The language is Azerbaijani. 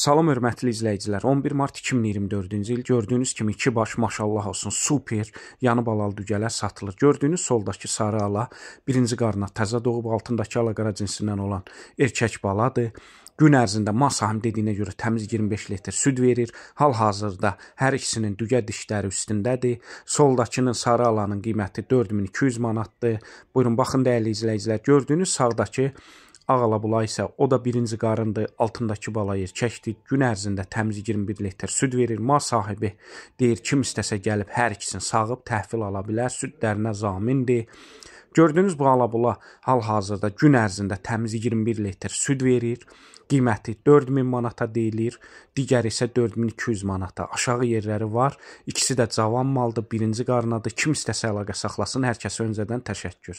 Salam hörmətli izləyicilər. 11 mart 2024-cü il gördüyünüz kimi iki baş maşallah olsun super yanıb alal dügələ satılır. Gördüyünüz soldakı sarı ala birinci qarına təzə doğub altındakı ala qara cinsindən olan erkək baladır. Gün ərzində masahım dediyinə görə təmiz 25 litr süd verir. Hal-hazırda hər ikisinin dügə dişləri üstündədir. Soldakının sarı alanın qiyməti 4200 manatdır. Buyurun baxın dəyərli izləyicilər, gördüyünüz sağdakı Ağalabula isə o da birinci qarındır, altındakı bala erkəkdir. Gün ərzində təmiz 21 litr süd verir. Mal sahibi deyir kim istəsə gəlib hər ikisini sağıb təhvil ala bilər. Südlərinə zamindir. Gördüyünüz bu alabula hal-hazırda gün ərzində təmiz 21 litr süd verir. Qiyməti 4000 manata deyilir, digəri isə 4200 manata. Aşağı yerləri var. İkisi də cavan maldır, birinci qarnadır. Kim istəsə əlaqə saxlasın. Hər kəsə öncədən təşəkkür.